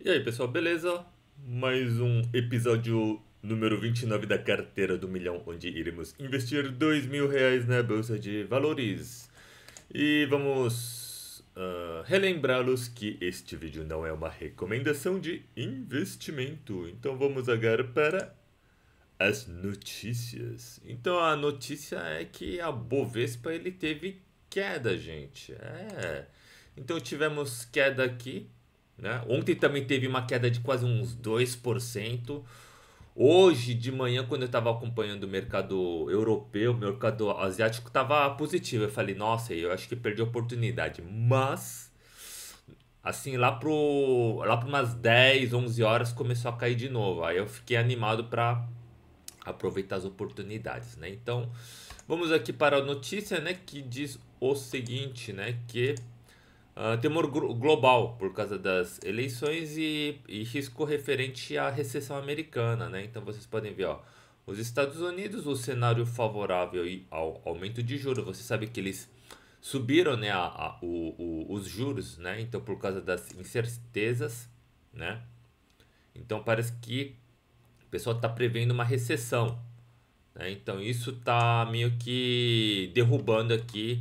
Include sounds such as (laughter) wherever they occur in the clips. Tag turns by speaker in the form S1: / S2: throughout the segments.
S1: E aí pessoal, beleza? Mais um episódio número 29 da Carteira do Milhão, onde iremos investir dois mil reais na Bolsa de Valores. E vamos uh, relembrá-los que este vídeo não é uma recomendação de investimento. Então vamos agora para as notícias. Então a notícia é que a Bovespa ele teve queda, gente. É. Então tivemos queda aqui né? Ontem também teve uma queda de quase uns 2%. Hoje de manhã, quando eu estava acompanhando o mercado europeu, o mercado asiático estava positivo. Eu falei, nossa, eu acho que perdi a oportunidade. Mas, assim, lá para lá pro umas 10, 11 horas começou a cair de novo. Aí eu fiquei animado para aproveitar as oportunidades, né? Então, vamos aqui para a notícia, né, que diz o seguinte, né, que ah, temor global por causa das eleições e, e, risco referente à recessão americana, né? Então vocês podem ver, ó, os Estados Unidos, o cenário favorável ao aumento de juros, você sabe que eles subiram, né, a, a o, o, os juros, né? Então por causa das incertezas, né? Então parece que o pessoal está prevendo uma recessão, né? Então isso está meio que derrubando aqui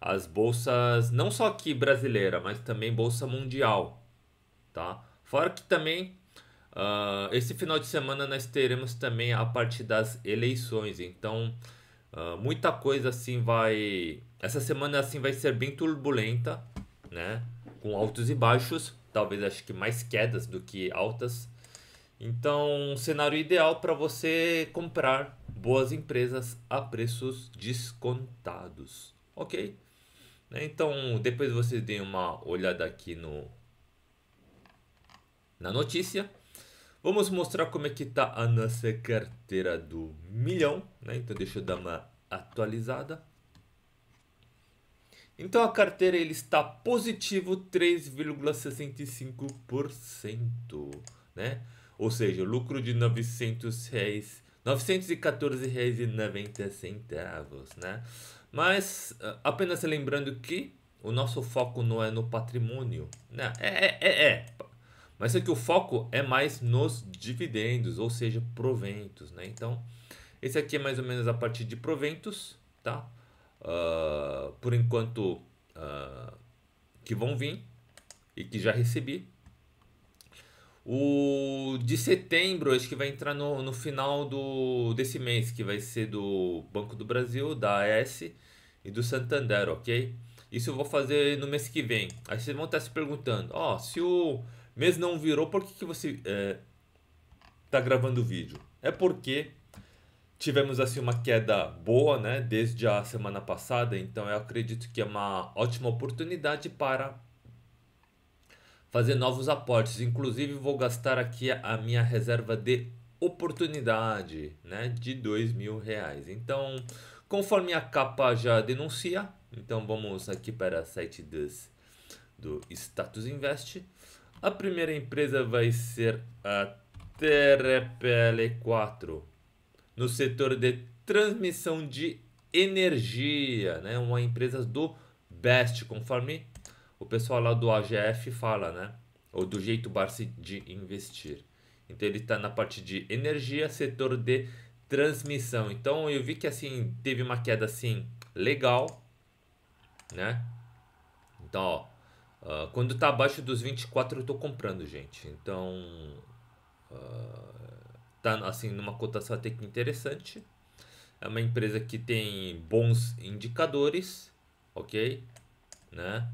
S1: as bolsas, não só aqui brasileira, mas também bolsa mundial, tá? Fora que também uh, esse final de semana nós teremos também a parte das eleições, então uh, muita coisa assim vai, essa semana assim vai ser bem turbulenta, né? Com altos e baixos, talvez acho que mais quedas do que altas. Então, um cenário ideal para você comprar boas empresas a preços descontados, ok? Né? Então, depois vocês deem uma olhada aqui no na notícia. Vamos mostrar como é que está a nossa carteira do milhão. Né? Então, deixa eu dar uma atualizada. Então, a carteira ele está positivo 3,65%. Né? Ou seja, lucro de R$ reais, R$ 914,90. Né? Mas ah, apenas lembrando que o nosso foco não é no patrimônio. Né? É, é, é, é. Mas é que o foco é mais nos dividendos, ou seja, proventos. Né? Então, esse aqui é mais ou menos a partir de proventos, tá? Uh, por enquanto, uh, que vão vir e que já recebi. O de setembro, acho que vai entrar no, no final do, desse mês, que vai ser do Banco do Brasil, da AES e do Santander, ok? Isso eu vou fazer no mês que vem. Aí vocês vão estar se perguntando, ó, oh, se o mês não virou, por que, que você é, tá gravando o vídeo? É porque tivemos assim uma queda boa, né, desde a semana passada, então eu acredito que é uma ótima oportunidade para fazer novos aportes. Inclusive, vou gastar aqui a minha reserva de oportunidade né, de dois mil reais. Então, conforme a capa já denuncia, então vamos aqui para a site dos, do Status Invest. A primeira empresa vai ser a TRPL4, no setor de transmissão de energia, né? uma empresa do BEST, conforme o pessoal lá do AGF fala, né? Ou do jeito Barsi de investir. Então ele está na parte de energia, setor de transmissão. Então eu vi que assim teve uma queda assim legal, né? Então, ó, uh, quando tá abaixo dos 24 eu tô comprando, gente. Então, uh, tá assim numa cotação até que interessante. É uma empresa que tem bons indicadores, ok? Né?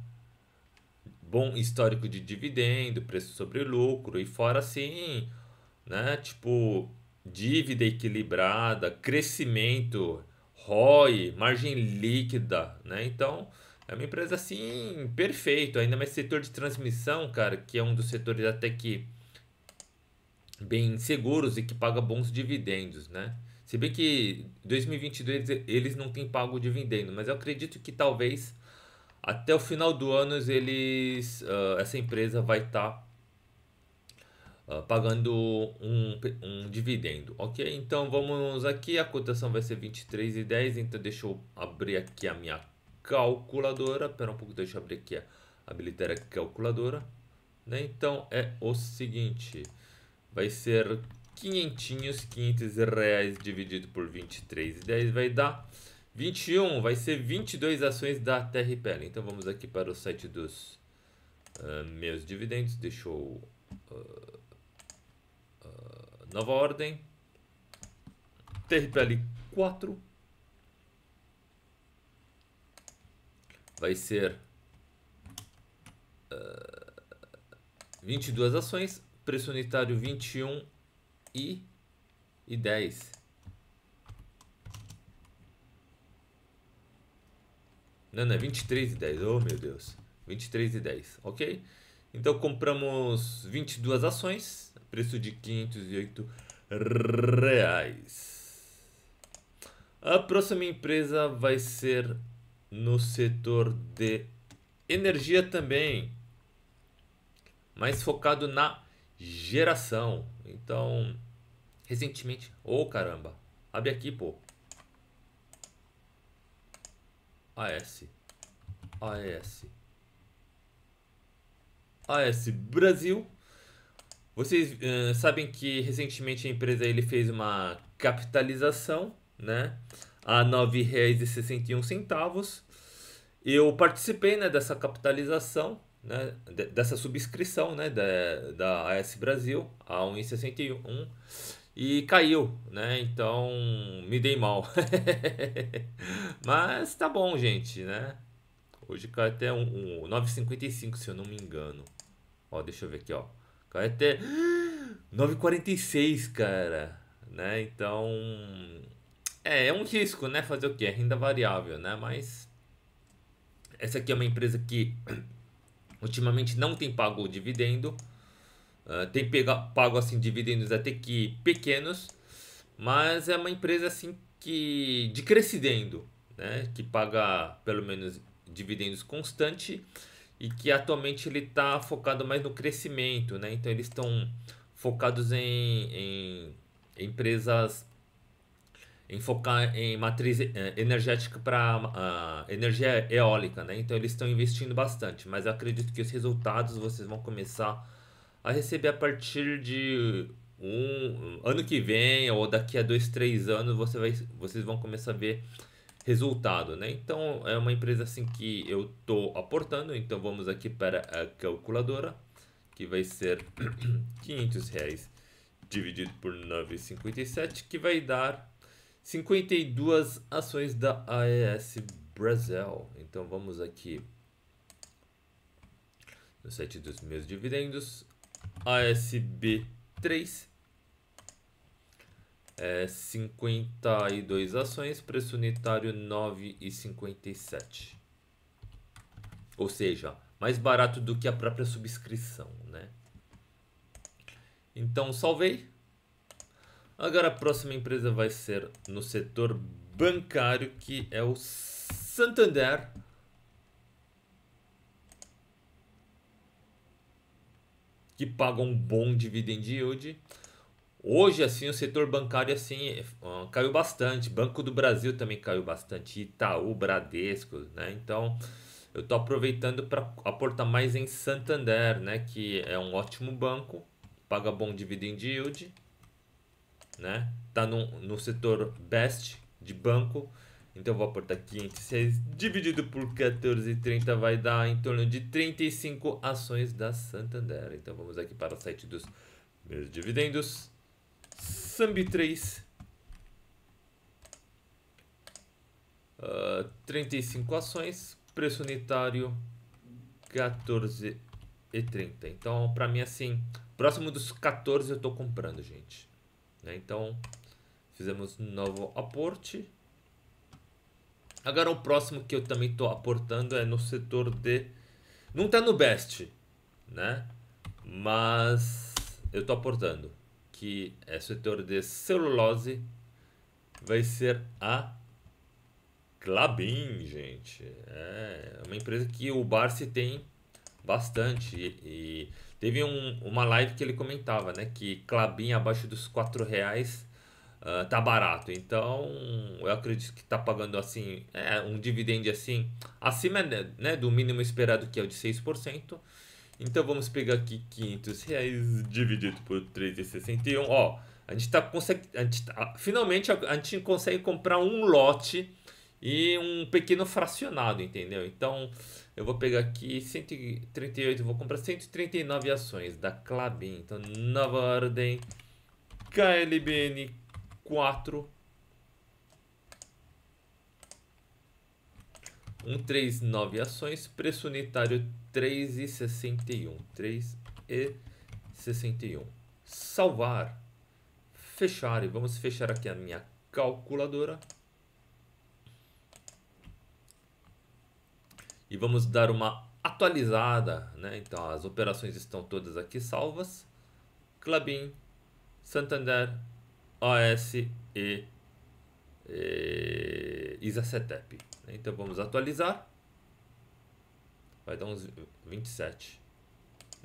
S1: bom histórico de dividendo, preço sobre lucro e fora assim, né? Tipo, dívida equilibrada, crescimento, ROI, margem líquida, né? Então, é uma empresa assim perfeito, ainda mais setor de transmissão, cara, que é um dos setores até que bem seguros e que paga bons dividendos, né? Se bem que 2022 eles não têm pago dividendo, mas eu acredito que talvez até o final do ano eles, uh, essa empresa vai estar tá, uh, pagando um, um dividendo, ok? Então vamos aqui, a cotação vai ser 23,10, então deixa eu abrir aqui a minha calculadora, pera um pouco, deixa eu abrir aqui, habilitar a calculadora, né? Então é o seguinte, vai ser quinhentinhos, 500 reais dividido por 23,10 vai dar 21 vai ser 22 ações da TRPL. Então vamos aqui para o site dos uh, meus dividendos. Deixa eu. Uh, ah, uh, ah, nova ordem. TRPL 4 vai ser uh, 22 ações, preço unitário 21 e, e 10. Não, não, é 23 e 10. Oh, meu Deus. 23 e 10, ok? Então compramos 22 ações, preço de 508 reais. A próxima empresa vai ser no setor de energia também, mas focado na geração. Então, recentemente, oh caramba, abre aqui, pô. AS. AS. AS Brasil. Vocês uh, sabem que recentemente a empresa ele fez uma capitalização, né? A R$ 9,61. Eu participei né, dessa capitalização, né, dessa subscrição né, da, da AS Brasil a R$ 1,61 e caiu, né? Então me dei mal. (laughs) Mas tá bom, gente, né? Hoje cai até um, um 9,55, se eu não me engano. Ó, deixa eu ver aqui, ó. Cai até 9,46, (gasps) cara, né? Então é, é um risco, né? Fazer o quê? É renda variável, né? Mas essa aqui é uma empresa que (clears throat) ultimamente não tem pago o dividendo. Ah, tem pega, pago assim dividendos até que pequenos, mas é uma empresa assim que de crescendo, né? Que paga pelo menos dividendos constante e que atualmente ele está focado mais no crescimento, né? Então eles estão focados em, em empresas em focar em matriz eh, energética para uh, ah, energia eólica, né? Então eles estão investindo bastante, mas eu acredito que os resultados vocês vão começar a a receber a partir de um ano que vem ou daqui a dois, três anos você vai, vocês vão começar a ver resultado, né? Então é uma empresa assim que eu tô aportando, então vamos aqui para a calculadora que vai ser 500 (clears throat) reais dividido por 9,57 que vai dar 52 ações da AES Brasil. Então vamos aqui no site dos meus dividendos, ASB3 é 52 ações, preço unitário 9,57. Ou seja, mais barato do que a própria subscrição, né? Então, salvei. Agora a próxima empresa vai ser no setor bancário, que é o Santander. que pagam um bom dividend yield. Hoje, assim, o setor bancário assim é, caiu bastante. Banco do Brasil também caiu bastante. Itaú, Bradesco, né? Então, eu estou aproveitando para aportar mais em Santander, né? Que é um ótimo banco, paga bom dividend yield, né? Tá no, no setor best de banco. Então vou aportar 500 dividido por 14,30 vai dar em torno de 35 ações da Santander. Então vamos aqui para o site dos meus dividendos. Sambi 3. Uh, 35 ações, preço unitário 14,30. Então, para mim, assim, próximo dos 14 eu estou comprando, gente. Né? Então, fizemos novo aporte. Agora o próximo que eu também estou aportando é no setor de. Não está no best, né? Mas eu estou aportando que é setor de celulose vai ser a Clabin, gente. É uma empresa que o Barsi tem bastante. E, e teve um, uma live que ele comentava, né? Que Clabin abaixo dos 4 reais ah, tá barato. Então, eu acredito que tá pagando assim, é, um dividendo assim, acima né, né, do mínimo esperado que é o de 6%. Então, vamos pegar aqui 500 reais dividido por 3,61. Ó, a gente tá consegue, a gente tá, finalmente a gente consegue comprar um lote e um pequeno fracionado, entendeu? Então, eu vou pegar aqui 138, vou comprar 139 ações da Clabin. Então, Nova Ordem, KLBN, 4. 139 ações, preço unitário 3 3 e 61. e 61. Salvar. Fechar. E vamos fechar aqui a minha calculadora. E vamos dar uma atualizada, né? Então as operações estão todas aqui salvas. Clubin, Santander, e é, eh, setup. Então vamos atualizar. Vai dar uns 27.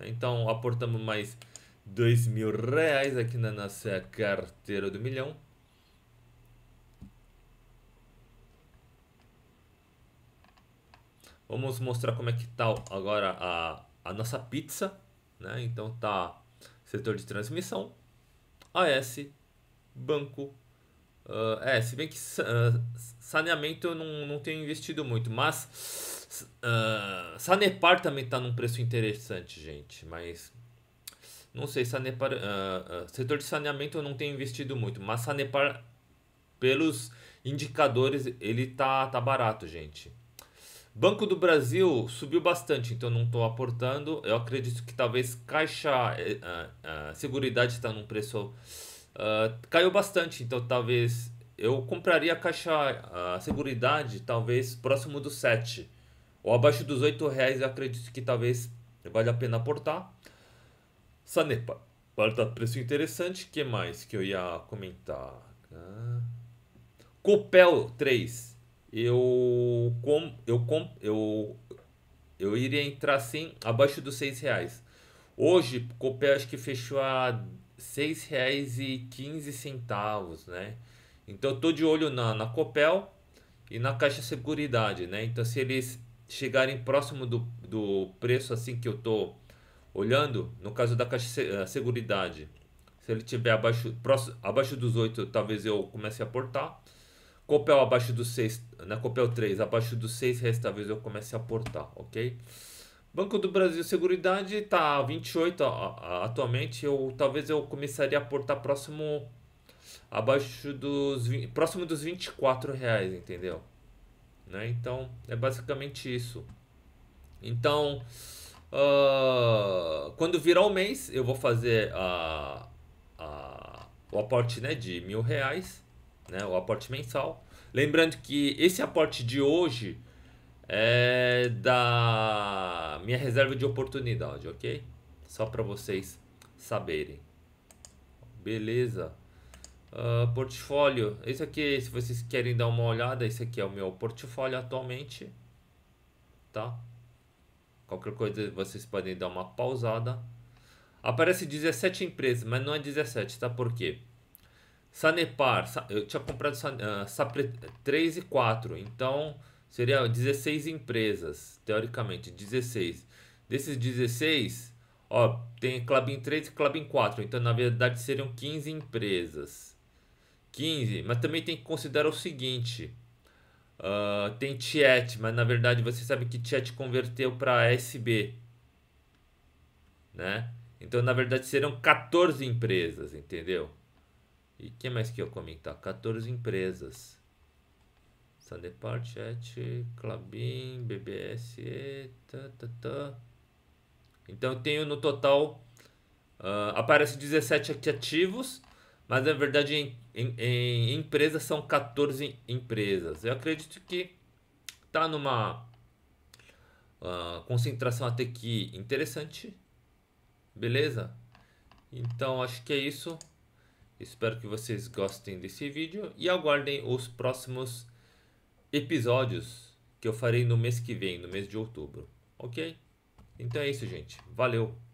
S1: Então aportamos mais 2 mil reais aqui na nossa carteira do milhão. Vamos mostrar como é que tá agora a, a nossa pizza. Né? Então tá setor de transmissão, AS, banco. Uh, é, se bem que uh, saneamento eu não, não tenho investido muito, mas uh, Sanepar também está num preço interessante, gente. Mas não sei, Sanepar, setor de saneamento eu não tenho investido muito, mas Sanepar, pelos indicadores, ele tá, tá barato, gente. Banco do Brasil subiu bastante, então não estou aportando. Eu acredito que talvez Caixa uh, Seguridade está num preço ah, caiu bastante, então talvez eu compraria a caixa a seguridade talvez próximo do 7 ou abaixo dos 8 reais, eu acredito que talvez vale a pena aportar. Sanepa, para preço interessante, que mais que eu ia comentar? Ah. Copel 3. Eu com eu com eu eu iria entrar sim abaixo dos 6 reais. Hoje, Copel acho que fechou a 6,15, né? Então eu tô de olho na, na Copel e na Caixa Seguridade, né? Então se eles chegarem próximo do, do preço assim que eu tô olhando, no caso da Caixa eh, Seguridade, se ele tiver abaixo, próximo, abaixo dos 8, talvez eu comece a aportar. Copel abaixo dos 6, na Copel 3, abaixo dos 6 reais, talvez eu comece a aportar, ok? Banco do Brasil Seguridade está 28 atualmente. Eu talvez eu começaria a aportar próximo abaixo dos próximo dos 24 reais, entendeu? Né? Então é basicamente isso. Então uh, quando virar o mês eu vou fazer a, a, o aporte né, de mil reais, né, o aporte mensal. Lembrando que esse aporte de hoje é da minha reserva de oportunidade, ok? Só para vocês saberem. Beleza. Uh, portfólio. isso aqui, se vocês querem dar uma olhada, esse aqui é o meu portfólio atualmente. Tá? Qualquer coisa vocês podem dar uma pausada. Aparece 17 empresas, mas não é 17, tá? Por quê? Sanepar, eu tinha comprado uh, Sapre 3 e 4, então Seria 16 empresas, teoricamente, 16. Desses 16, ó, tem Clubin 3 e Clubin 4, então na verdade seriam 15 empresas. 15, mas também tem que considerar o seguinte, uh, tem Tiet, mas na verdade você sabe que Tiet converteu para SB, né? Então na verdade serão 14 empresas, entendeu? E o que mais que eu comentar? 14 empresas. 14 empresas. Salepar, Chat, Clabin, BBS, tá, tá, tá. Então eu tenho no total, uh, aparece 17 aqui ativos, mas na verdade em, em, em empresas são 14 empresas. Eu acredito que tá numa uh, concentração até que interessante, beleza? Então acho que é isso. Espero que vocês gostem desse vídeo e aguardem os próximos episódios que eu farei no mês que vem, no mês de outubro. Ok? Então é isso, gente. Valeu!